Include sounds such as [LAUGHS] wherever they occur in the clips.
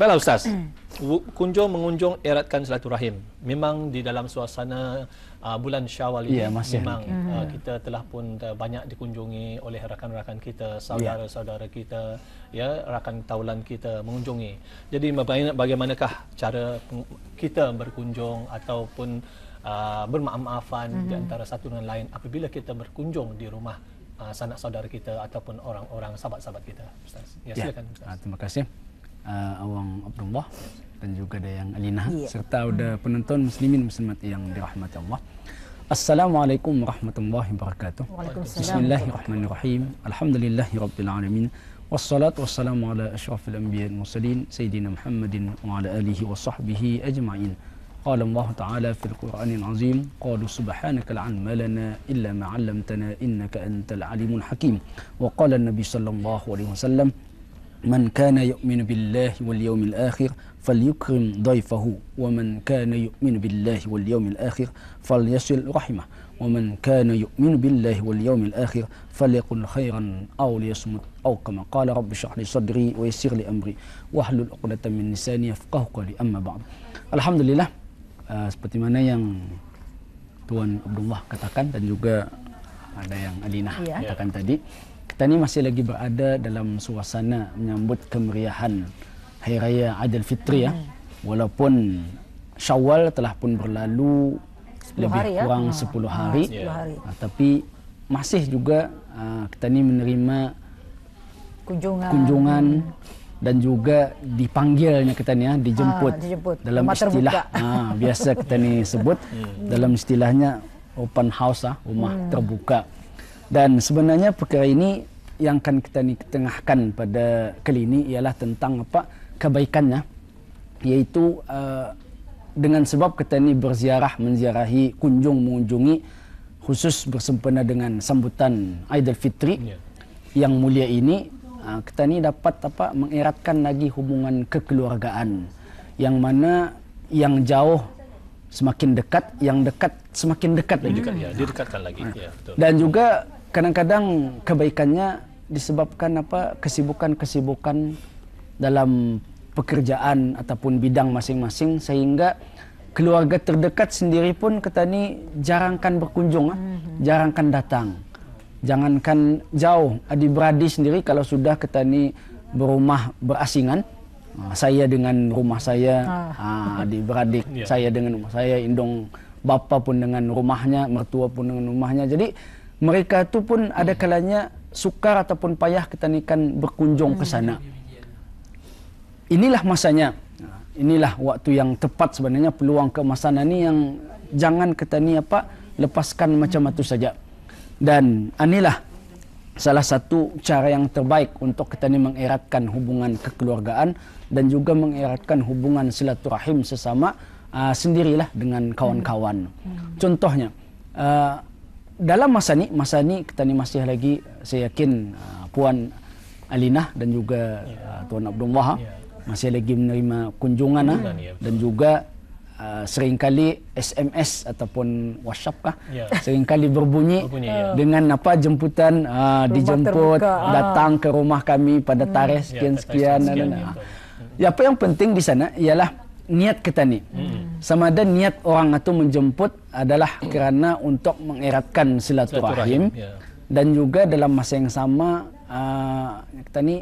Baiklah Ustaz. Hmm. Kunjung mengunjung eratkan silaturahim. Memang di dalam suasana uh, bulan Syawal ini yeah, memang uh, hmm. kita telah pun uh, banyak dikunjungi oleh rakan-rakan kita, ya. saudara-saudara kita, ya, rakan taulan kita mengunjungi. Jadi bagaimanakah cara kita berkunjung ataupun uh, bermaaf-maafan mm-hmm. di hmm. antara satu dengan lain apabila kita berkunjung di rumah uh, sanak saudara kita ataupun orang-orang sahabat-sahabat kita, Ustaz. Ya, ya. silakan. Ustaz. Ah, terima kasih uh, Awang Abdullah dan juga ada yang Alina yeah. serta ada penonton muslimin muslimat yang dirahmati Allah. Assalamualaikum warahmatullahi wabarakatuh. Waalaikumsalam. Bismillahirrahmanirrahim. Alhamdulillahirabbil alamin. Wassalatu wassalamu ala asyrafil anbiya wal mursalin sayidina Muhammadin wa ala alihi wa sahbihi ajma'in. قال الله تعالى في القرآن العظيم قالوا سبحانك العلم لنا إلا ما علمتنا إنك أنت العليم الحكيم وقال النبي صلى الله عليه وسلم من كان يؤمن بالله واليوم الآخر فليكرم ضيفه ومن كان يؤمن بالله واليوم الآخر فليصل رحمه ومن كان يؤمن بالله واليوم الآخر فليقل خيرا أو ليصمت أو كما قال رب اشرح لي صدري ويسر لي أمري واحلل عقدة من لساني يفقه قولي أما بعد الحمد لله seperti mana yang Tuan Abdullah katakan dan juga ada yang Alina yeah. katakan tadi kita ni masih lagi berada dalam suasana menyambut kemeriahan Hari Raya Aidil Fitri ya. Hmm. Walaupun Syawal telah pun berlalu lebih hari, ya? kurang hmm. Hmm, ya? 10 hari, 10 hari. Yeah. tapi masih juga ah, kita ni menerima kunjungan, kunjungan dan juga dipanggilnya kita ni ya, dijemput, ha, dijemput dalam rumah istilah ha, biasa kita ni sebut [LAUGHS] dalam istilahnya open house ah, rumah hmm. terbuka. Dan sebenarnya perkara ini yang akan kita ni ketengahkan pada kali ini ialah tentang apa kebaikannya iaitu uh, dengan sebab kita ni berziarah menziarahi kunjung mengunjungi khusus bersempena dengan sambutan Aidilfitri ya. yang mulia ini uh, kita ni dapat apa mengeratkan lagi hubungan kekeluargaan yang mana yang jauh semakin dekat yang dekat semakin dekat lagi dekat, ya. dekatkan lagi hmm. ya, dan juga kadang-kadang kebaikannya disebabkan apa kesibukan-kesibukan dalam pekerjaan ataupun bidang masing-masing sehingga keluarga terdekat sendiri pun ketani jarangkan berkunjung mm -hmm. jarangkan datang jangankan jauh adik-beradik sendiri kalau sudah ketani berumah berasingan ah, saya dengan rumah saya ah. ah adik-beradik yeah. saya dengan rumah saya indong bapa pun dengan rumahnya mertua pun dengan rumahnya jadi mereka tu pun hmm. ada kalanya sukar ataupun payah kita ni kan berkunjung ke hmm. sana. Inilah masanya. Inilah waktu yang tepat sebenarnya peluang ke masa ini yang jangan kita ni apa lepaskan macam itu saja. Dan inilah salah satu cara yang terbaik untuk kita ni mengeratkan hubungan kekeluargaan dan juga mengeratkan hubungan silaturahim sesama uh, sendirilah dengan kawan-kawan. Hmm. Contohnya uh, dalam masa ni masa ni kita ni masih lagi saya yakin uh, puan Alina dan juga yeah. uh, tuan Abdul Wahab yeah. masih lagi menerima kunjungan yeah. Ya. dan juga uh, seringkali SMS ataupun WhatsApp kah yeah. seringkali berbunyi, berbunyi yeah. dengan apa jemputan uh, dijemput terbuka. Ah. datang ke rumah kami pada hmm. tarikh hmm. sekian, yeah, sekian sekian dan, sekian dan, dan ya, apa yang penting di sana ialah niat kita ni. Hmm. Sama ada niat orang itu menjemput adalah kerana untuk mengeratkan silaturahim, silaturahim. Ya. dan juga dalam masa yang sama uh, kita ni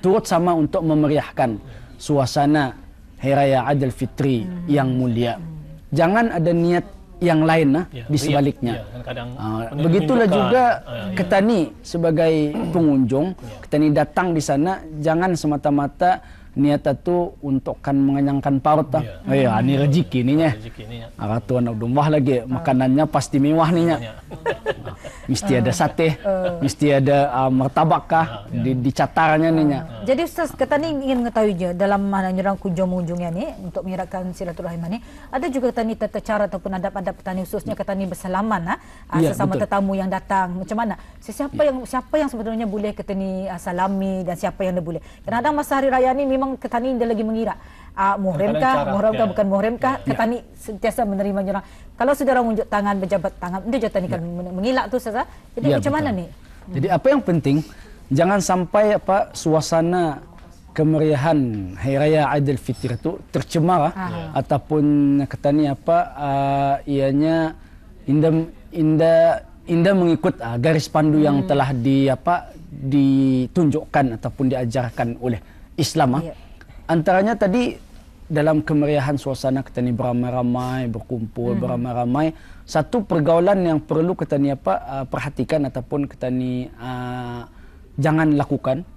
turut sama untuk memeriahkan suasana Hari Adil Fitri hmm. yang mulia. Jangan ada niat yang lain nah ya, di sebaliknya. Ya, uh, begitulah juga uh, ya. ya. ketani sebagai pengunjung, ya. ketani datang di sana jangan semata-mata niat tu untuk kan mengenyangkan perut tu. Ya, yeah. Oh ini rezeki ni nya. Rezeki ni nya. Ah rumah lagi ah. makanannya pasti mewah ni nya. Ah, mesti ada sate, ah, mesti ada uh, martabak kah ya, di, catarnya ni nya. Jadi Ustaz, kita ni ingin mengetahui je dalam mana nyerang kunjung mengunjungnya ni untuk menyerahkan silaturahim ni, ada juga kita ni tata cara ataupun ada adab petani khususnya kita ni bersalaman ah ya, sesama betul. tetamu yang datang. Macam mana? Siapa ya. yang siapa yang sebenarnya boleh kita ni salami dan siapa yang tidak boleh. Kadang-kadang masa hari raya ni memang ketani dia lagi mengira uh, muhrim kah muhrim kah bukan muhrim kah ya. ketani ya. sentiasa menerima nyerang kalau saudara menunjuk tangan berjabat tangan dia jatani ya. kan ya. mengilak tu saudara ah. jadi ya, macam betul. mana ni jadi hmm. apa yang penting jangan sampai apa suasana kemeriahan hari raya Idul Fitri itu tercemar ah, ah. ya. ataupun ketani apa uh, ianya indah indah indah mengikut uh, garis pandu hmm. yang telah di apa ditunjukkan ataupun diajarkan oleh Islam. Ah. Ya. Antaranya tadi dalam kemeriahan suasana kita ni beramai-ramai berkumpul hmm. beramai-ramai satu pergaulan yang perlu kita ni apa ah, perhatikan ataupun kita ni uh, jangan lakukan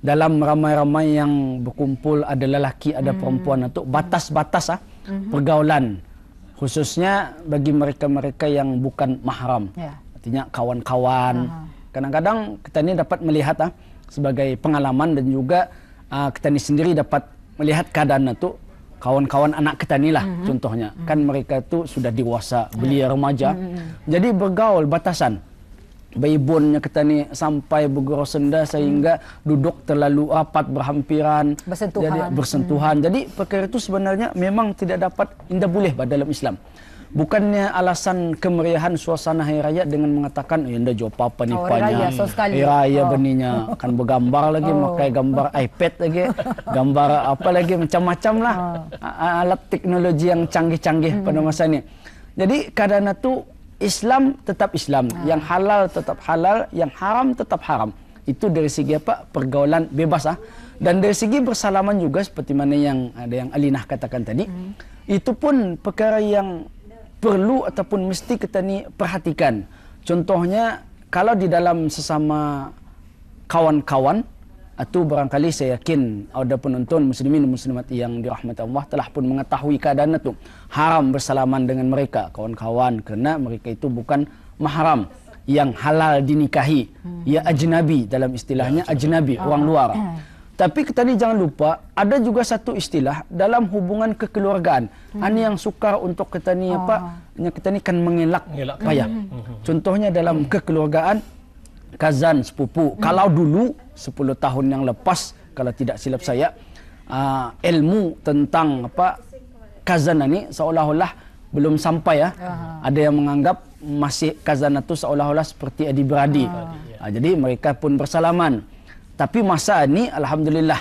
dalam ramai-ramai yang berkumpul ada lelaki ada hmm. perempuan atau batas-batas ah hmm. pergaulan khususnya bagi mereka-mereka yang bukan mahram ya. artinya kawan-kawan kadang-kadang kita ni dapat melihat ah sebagai pengalaman dan juga uh, ah, kita ni sendiri dapat melihat keadaan tu kawan-kawan anak kita ni lah mm-hmm. contohnya mm-hmm. kan mereka tu sudah dewasa ya. belia remaja mm-hmm. jadi bergaul batasan bayi bonnya kita ni sampai bergurau senda sehingga mm duduk terlalu rapat berhampiran bersentuhan. jadi bersentuhan mm jadi perkara itu sebenarnya memang tidak dapat tidak boleh dalam Islam bukannya alasan kemeriahan suasana hari raya dengan mengatakan ya eh, ndak jawab apa ni, panya oh, hari raya, oh. beninya akan bergambar lagi oh. makai gambar iPad lagi gambar apa lagi macam-macam lah oh. alat teknologi yang canggih-canggih hmm. pada masa ini jadi karena tu Islam tetap Islam hmm. yang halal tetap halal yang haram tetap haram itu dari segi apa pergaulan bebas ah dan dari segi bersalaman juga seperti mana yang ada yang Alinah katakan tadi hmm. itu pun perkara yang perlu ataupun mesti kita ni perhatikan. Contohnya kalau di dalam sesama kawan-kawan atau barangkali saya yakin ada penonton muslimin muslimat yang dirahmati Allah telah pun mengetahui keadaan itu. Haram bersalaman dengan mereka kawan-kawan kerana mereka itu bukan mahram yang halal dinikahi. Hmm. Ia ajnabi dalam istilahnya ya, ajnabi orang ah. luar. Hmm. Tapi tadi jangan lupa, ada juga satu istilah dalam hubungan kekeluargaan. Hmm. Ini yang suka untuk kita ni, ah. apa, oh. yang kita ni kan mengelak Mengelak. payah. Hmm, hmm, hmm. Contohnya dalam hmm. kekeluargaan, kazan sepupu. Hmm. Kalau dulu, 10 tahun yang lepas, kalau tidak silap saya, uh, ilmu tentang apa kazan ini seolah-olah belum sampai ya. Hmm. Ada yang menganggap masih kazan itu seolah-olah seperti adik-beradik. Hmm. Uh, jadi mereka pun bersalaman. Tapi masa ini, Alhamdulillah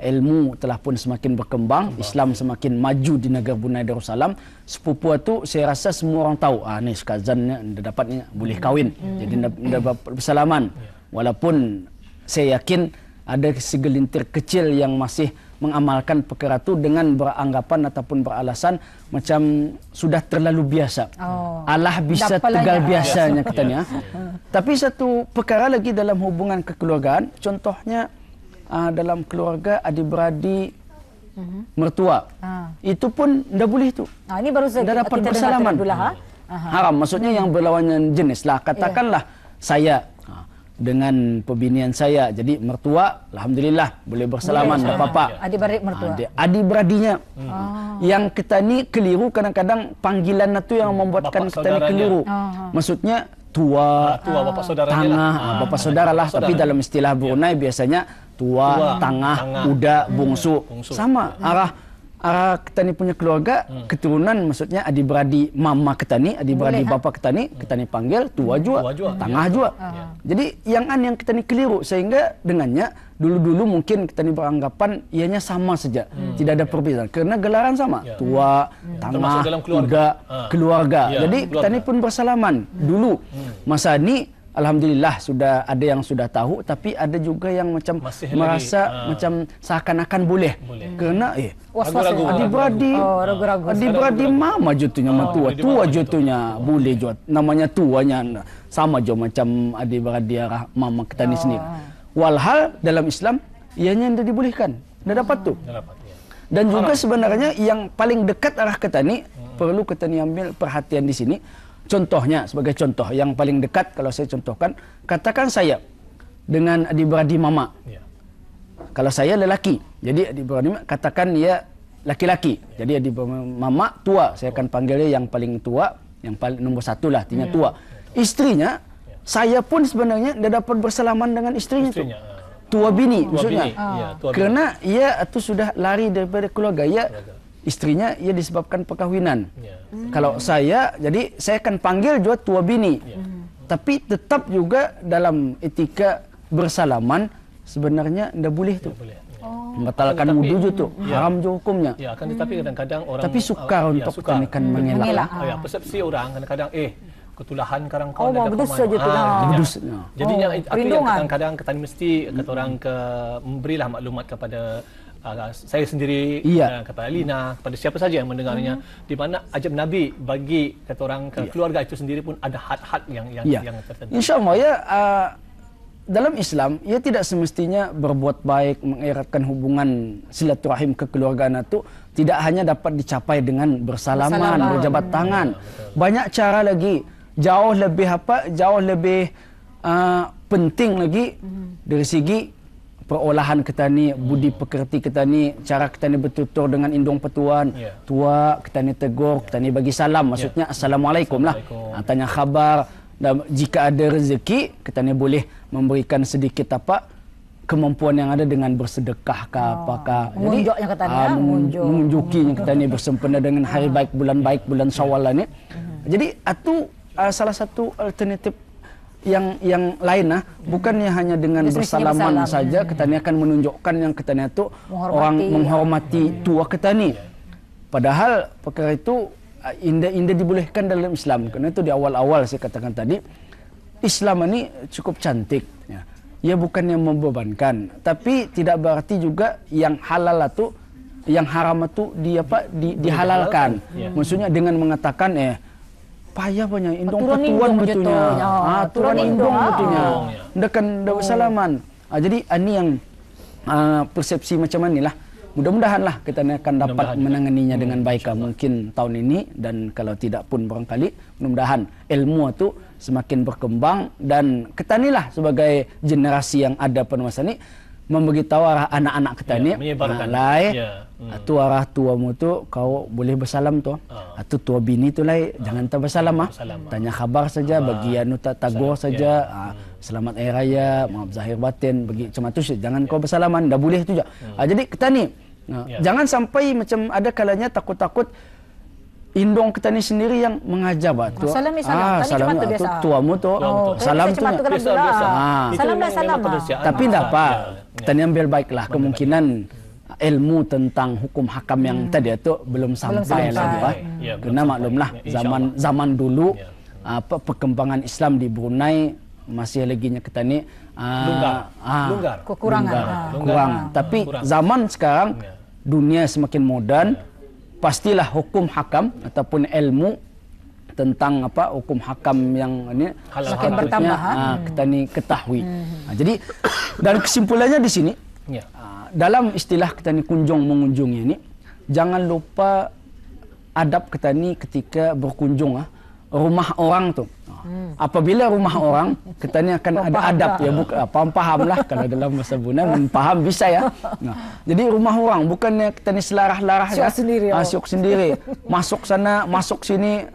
ilmu telah pun semakin berkembang, Allah. Islam semakin maju di negara Brunei Darussalam. Sepupu tu saya rasa semua orang tahu, ah ni sekazan dia dapat ni boleh kahwin. Hmm. Jadi dapat bersalaman. Ya. Walaupun saya yakin ada segelintir kecil yang masih mengamalkan perkara itu dengan beranggapan ataupun beralasan macam sudah terlalu biasa. Oh. Allah bisa Dapalanya. tegal ya. biasanya katanya. Yes. Tapi satu perkara lagi dalam hubungan kekeluargaan, contohnya uh, dalam keluarga adik-beradik uh mhm. -huh. mertua. Uh. Itu pun tidak boleh itu. Nah, ini baru saja kita dengar ha? Haram, maksudnya hmm. yang berlawanan jenis lah. Katakanlah yeah. saya dengan pembinian saya. Jadi mertua, alhamdulillah boleh bersalaman, tak apa-apa. Ya. Adik beradik mertua. Adik, adik beradinya. Hmm. Oh. Yang kita ni keliru kadang-kadang panggilan itu yang hmm. membuatkan bapak kita ni keliru. Oh. Maksudnya tua, ah, tua bapak saudara lah. tangah, ah. bapak saudara lah. Tapi dalam istilah Brunei biasanya tua, tua tangah, tangah, uda, hmm. bungsu. bungsu. Sama hmm. arah uh, ketani punya keluarga, hmm. keturunan maksudnya adik beradik mama ketani, adik beradik ha? Ah. bapa ketani, hmm. ketani panggil tua hmm, jua, tua jua. tangah ya. jua. Ya. Jadi yang an yang ketani keliru sehingga dengannya dulu-dulu mungkin ketani beranggapan ianya sama saja, hmm. tidak ada ya. perbezaan ya. kerana gelaran sama, ya. tua, hmm. ya. tangah, keluarga. tiga, ha. Ah. keluarga. Ya, Jadi keluarga. ketani pun bersalaman. Hmm. Dulu hmm. masa ni Alhamdulillah sudah ada yang sudah tahu tapi ada juga yang macam Masih merasa lagi, uh, macam seakan-akan boleh. boleh. Kena eh. Adi-beradi. Oh, ragu-ragu. Adi-beradi mama jutunya oh, matua. Tua jutunya oh. boleh jut. Namanya tuanya sama jo macam adi-beradi arah mama kita ni oh. sendiri. Walhal dalam Islam ianya yang dibolehkan. Dah dapat tu. Ya. Dan juga sebenarnya yang paling dekat arah ketani hmm. perlu ketani ambil perhatian di sini. Contohnya, sebagai contoh yang paling dekat kalau saya contohkan, katakan saya dengan adik-beradik mama. Ya. Kalau saya lelaki, jadi adik-beradik mama, katakan dia laki-laki. Ya. Jadi adik-beradik mama tua, saya akan panggil dia yang paling tua, yang paling nombor satu lah, artinya ya. tua. Istrinya, ya. saya pun sebenarnya dia dapat bersalaman dengan istrinya itu. Ah. Tua bini tua maksudnya. Bini. Ya, tua bini. Kerana ia itu sudah lari daripada keluarga. Ia, keluarga. istrinya ia disebabkan perkawinan. Yeah. Hmm. Kalau saya jadi saya akan panggil juga tua bini. Ya. Hmm. Tapi tetap juga dalam etika bersalaman sebenarnya tidak boleh tuh. boleh. Ya. Oh. Membatalkan wudhu itu tuh ya. haram juga hukumnya. Ya kan tetapi hmm. kadang-kadang orang Tapi sukar uh, ya, untuk ya, sukar. kami kan hmm. mengelak. Oh, ya, persepsi orang kadang-kadang eh ketulahan kadang kau oh, ada saja Oh, gitu lah. Jadinya oh, itu yang kadang-kadang kita mesti kata orang ke memberilah maklumat kepada uh, saya sendiri iya. uh, ah, kepada Lina kepada siapa saja yang mendengarnya hmm di mana ajab nabi bagi kata orang ke iya. keluarga itu sendiri pun ada had-had yang yang iya. yang tertentu insyaallah ya uh, dalam Islam ia ya, tidak semestinya berbuat baik mengeratkan hubungan silaturahim ke kekeluargaan itu tidak hanya dapat dicapai dengan bersalaman, bersalaman. berjabat hmm. tangan banyak cara lagi jauh lebih apa jauh lebih uh, penting lagi hmm. dari segi perolahan kita ni, budi pekerti kita ni, cara kita ni bertutur dengan indung petuan, yeah. tua, kita ni tegur, kita ni bagi salam, maksudnya yeah. assalamualaikum lah. Ha, tanya khabar dan jika ada rezeki, kita ni boleh memberikan sedikit apa kemampuan yang ada dengan bersedekah ke oh. apakah menunjuknya kata dia ha, uh, ha, menunjukinya hmm. kita ni bersempena dengan hari baik bulan baik bulan ya. syawal ini. Lah yeah. Hmm. Jadi itu uh, salah satu alternatif yang yang lain nah bukannya hanya dengan Justru bersalaman, saja hmm. ketani akan menunjukkan yang ketani itu menghormati, orang menghormati ya. tua ketani iya. padahal perkara itu indah-indah dibolehkan dalam Islam karena itu di awal-awal saya katakan tadi Islam ini cukup cantik ya, ya bukan yang membebankan tapi tidak berarti juga yang halal itu yang haram itu dia apa di, dihalalkan iya. maksudnya dengan mengatakan eh payah banyak oh, indung oh, patuan betulnya ha ah, ya, turun indung betulnya dekan dak salaman ah, jadi ani ah, yang ah, persepsi macam manilah mudah-mudahanlah kita akan dapat mudah menanganinya juga. Hmm, dengan baik lah mungkin tahun ini dan kalau tidak pun barangkali mudah-mudahan ilmu itu semakin berkembang dan ketanilah sebagai generasi yang ada penuasa ini memberitahu arah anak-anak kita ya, ni ah, lai ya. hmm. tu arah tua mu tu kau boleh bersalam tu ha. Ah. tu tua bini tu lai ha. jangan tak bersalam ah ha. tanya khabar saja ha. bagi anu tak tagur saja ya. ha. selamat hari raya ya. maaf zahir batin bagi ya. cuma tu saja, jangan ya. kau bersalaman dah boleh tu je ya. ha. jadi kita ni ya. jangan sampai macam ada kalanya takut-takut Indong kita ni sendiri yang mengajar batu. Ah, salam ah, salam. Ah, tadi salam, cuma tu biasa. tu. Oh, salam tu. Kan biasa, biasa. Ah. Salam lah salam. Ah. salam Tapi tidak apa. Ya. Kita ni ambil baiklah kemungkinan ilmu tentang hukum hakam yang hmm. tadi tu belum sampai belum lagi. Ya, ya Kena maklumlah ya, zaman zaman dulu ya. apa perkembangan Islam di Brunei masih lagi nya kita ni ah, lunggar, ah, kurang. Tapi zaman sekarang ya. dunia semakin moden. Ya pastilah hukum hakam ataupun ilmu tentang apa hukum hakam yang ini semakin bertambah ha? ha hmm. kita ni ketahui hmm. Ha, jadi dan kesimpulannya di sini ya. Ha, dalam istilah kita ni kunjung mengunjungi ini jangan lupa adab kita ni ketika berkunjung rumah orang tu hmm. Hmm. Apabila rumah [LAUGHS] orang, kita ni akan ada adab ya. Bukan, ah, faham, faham lah kalau dalam masa bunan, memaham bisa ya. Nah. Jadi rumah orang, bukannya kita ni selarah-larah. Siok ya? sendiri. Ah, oh. sendiri. [LAUGHS] Masuk sana, masuk sini,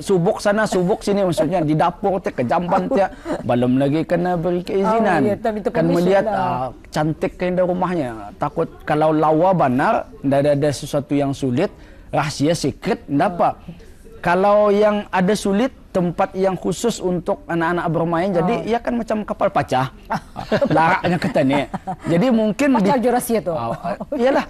subuk sana subuk sini maksudnya di dapur tiap kejamban tiap belum lagi kena beri keizinan oh, iya, kan melihat lah. uh, cantik kain rumahnya takut kalau lawa benar tidak ada, ada sesuatu yang sulit rahsia secret tidak apa hmm. kalau yang ada sulit tempat yang khusus untuk anak-anak bermain. Jadi oh. ia kan macam kapal pecah. [LAUGHS] Laraknya kata ni. Jadi mungkin pecah di... jurasi itu. Ah, ah, [LAUGHS] oh, iyalah.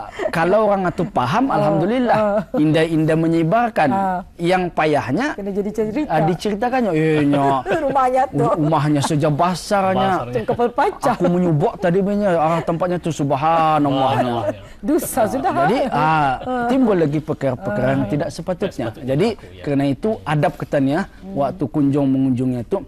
[LAUGHS] kalau orang itu paham, ah, Alhamdulillah. Indah-indah menyebarkan. Ah. Yang payahnya... Kena jadi cerita. Ah, eh, [LAUGHS] rumahnya tu. Rumahnya sejak basarnya. Aku menyubuk tadi punya. Ah, tempatnya tu subhanallah. Dusa sudah. Jadi, ah, timbul lagi perkara-perkara yang tidak sepatutnya. Jadi, ya. kerana itu adab ketanya. Hmm. Waktu kunjung mengunjungnya itu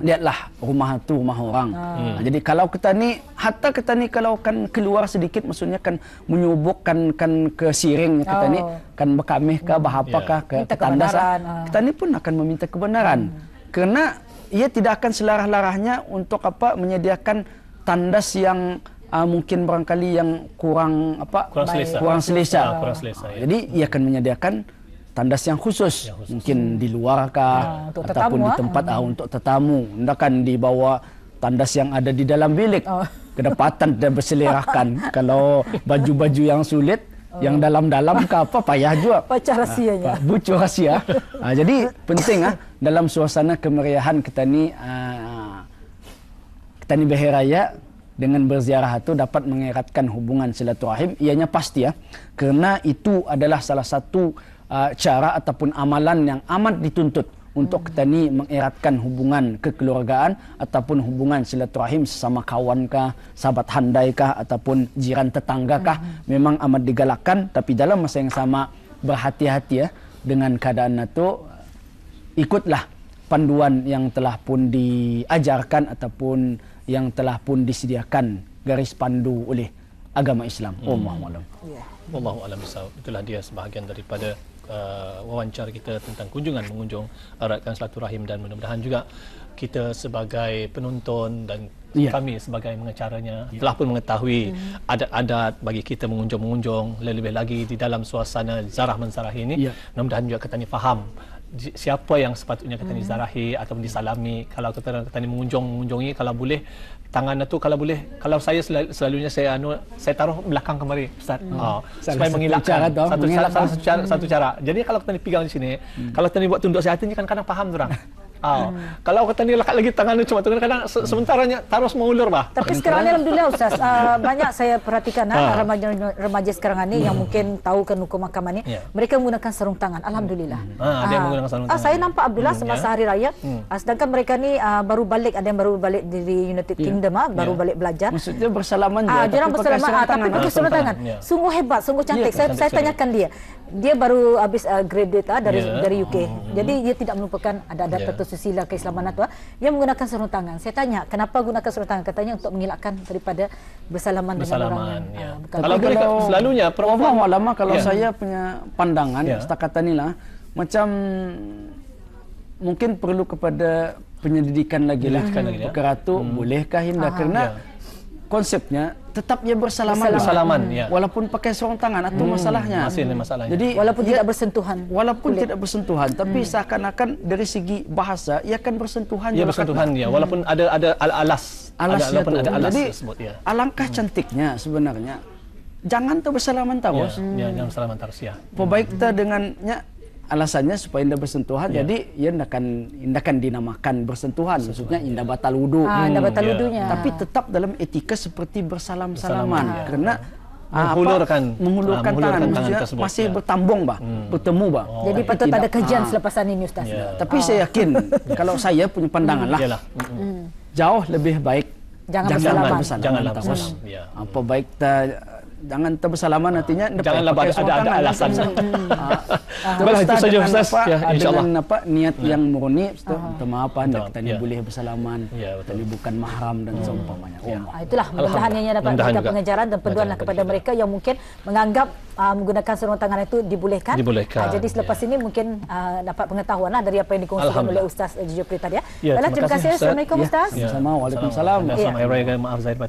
lihatlah rumah tu rumah orang. Ah. Hmm. Jadi kalau kita ni hatta kita ni kalau kan keluar sedikit maksudnya kan menyubukkan kan ke siring kita oh. ni kan berkamih ke bahapakah yeah. Ya. ke tandas ah, ah. kita ni pun akan meminta kebenaran. Hmm. Kerana ia tidak akan selarah-larahnya untuk apa menyediakan tandas yang uh, mungkin barangkali yang kurang apa kurang selesa. Kurang selesa. Ya, kurang selesa ya. Jadi ia akan menyediakan tandas yang khusus, ya, khusus. mungkin di luar kah ya, ataupun di ah. tempat ah, ah untuk tetamu. hendakkan kan dibawa tandas yang ada di dalam bilik. Oh. Kedapatan dan berselerahkan [LAUGHS] Kalau baju-baju yang sulit oh. yang dalam-dalam ke apa payah juga. Pecah ah, rahsianya. bucu rahsia. ah, jadi penting ah dalam suasana kemeriahan kita ini ah, kita ini berheraya dengan berziarah itu dapat mengeratkan hubungan silaturahim ianya pasti ya. Karena itu adalah salah satu uh, cara ataupun amalan yang amat dituntut untuk kita ni mengeratkan hubungan kekeluargaan ataupun hubungan silaturahim sesama kawankah, sahabat handaikah ataupun jiran tetanggakah hmm. memang amat digalakkan tapi dalam masa yang sama berhati-hati ya dengan keadaan itu ikutlah panduan yang telah pun diajarkan ataupun yang telah pun disediakan garis pandu oleh agama Islam. Hmm. Allahu a'lam. Yeah. Allahu a'lam. Itulah dia sebahagian daripada uh, wawancara kita tentang kunjungan mengunjung eratkan selatu rahim dan mudah-mudahan juga kita sebagai penonton dan yeah. kami sebagai pengacaranya yeah. telah pun mengetahui mm adat-adat bagi kita mengunjung-mengunjung lebih-lebih lagi di dalam suasana zarah mensarah ini yeah. mudah-mudahan juga kita katanya faham siapa yang sepatutnya kata ni hmm. zarahi mm. ataupun disalami kalau kata kata ni mengunjung mengunjungi kalau boleh tangan tu kalau boleh kalau saya sel, selalunya saya anu saya taruh belakang kemari ustaz mm. oh, supaya mengelakkan satu cara satu, mengilakkan. Satu, cara, satu, cara, jadi kalau kita ni pegang di sini mm. kalau kita ni buat tunduk sehatnya kan kadang faham tu orang [LAUGHS] Oh. Hmm. Kalau kata ni lekat lagi tangan tu cuma tu kadang hmm. sementaranya terus mengulur bah. Tapi sekarang ni alhamdulillah ustaz uh, [LAUGHS] banyak saya perhatikan uh, remaja remaja sekarang ni hmm. yang mungkin tahu kan hukum mahkamah ni yeah. mereka menggunakan sarung tangan alhamdulillah. Hmm. Uh, dia menggunakan sarung tangan. Uh, saya nampak Abdullah hmm. semasa yeah. Ya. hari raya hmm. uh, sedangkan mereka ni uh, baru balik ada yang baru balik dari United yeah. Kingdom uh, baru yeah. balik belajar. Maksudnya bersalaman je uh, tapi pakai bersalaman sarung tangan. tapi pakai sarung tangan. Ya. Sungguh hebat, sungguh cantik. saya saya tanyakan dia. Dia baru habis uh, graduate dari ya. dari UK. Hmm. Jadi dia tidak melupakan ada adat tertentu susila keislaman atau ha, yang menggunakan sarung tangan. Saya tanya, kenapa gunakan sarung tangan? Katanya untuk mengelakkan daripada bersalaman, bersalaman dengan orang. Ya. Ha, kalau, kalau selalunya perempuan lama kalau ya. saya punya pandangan ya. setakat lah. macam mungkin perlu kepada penyelidikan lagi lah. Perkara ya. tu hmm. bolehkah hindar? Aha. Kerana ya. konsepnya tetapnya ia bersalaman. Bersalaman, hmm. ya. Walaupun pakai sorong tangan atau hmm. masalahnya. Masih ada masalahnya. Jadi walaupun ia, tidak bersentuhan. Walaupun kulit. tidak bersentuhan, tapi hmm. seakan-akan dari segi bahasa ia akan bersentuhan. Ia bersentuhan, ya. Walaupun hmm. ada ada al alas. Alas ada, walaupun ada alas Jadi, tersebut, ya. Alangkah hmm. cantiknya sebenarnya. Jangan tu bersalaman ya, tahu. Ya, hmm. ya, jangan bersalaman tahu, ya. Pebaik hmm. dengannya dengan alasannya supaya indah bersentuhan. Yeah. Jadi ia akan indah akan dinamakan bersentuhan. Sesuai. Maksudnya ya. indah batal wudu. Ah, indah batal hmm, wudunya. Ya. Tapi tetap dalam etika seperti bersalam-salaman yeah. karena ah, menghulurkan, apa, menghulurkan, ah, menghulurkan tangan, tangan tersebut, masih ya. bertambung bah, hmm. bertemu bah. Oh. Jadi patut tidak, ada kajian ah. selepas ini Ustaz. Yeah. Tapi oh. saya yakin [LAUGHS] ya. kalau saya punya pandangan lah. Hmm, hmm. Jauh lebih baik jangan, jangan bersalaman. Jangan bersalaman. Jangan bersalaman. Jangan bersalaman. Apa baik ta, jangan terbesalaman nantinya jangan ada, ada, ada tangan, alasan hmm. ha. [LAUGHS] Ah. terus saja Ustaz apa, ya, insyaAllah dengan apa, niat nah. Ya. yang murni itu kemaafan ah. kita ya. boleh bersalaman ya, betul. bukan mahram dan hmm. seumpamanya ya. Ah, itulah mudah-mudahan yang dapat kita pengejaran dan peduanlah mudahan kepada mereka yang mungkin menganggap uh, menggunakan sarung tangan itu dibolehkan, dibolehkan. Uh, jadi selepas ya. ini mungkin uh, dapat pengetahuan lah dari apa yang dikongsikan oleh Ustaz Jujur Prita ya. Ya, ya. terima, kasih Assalamualaikum Ustaz Assalamualaikum Assalamualaikum Assalamualaikum Assalamualaikum Assalamualaikum Assalamualaikum Assalamualaikum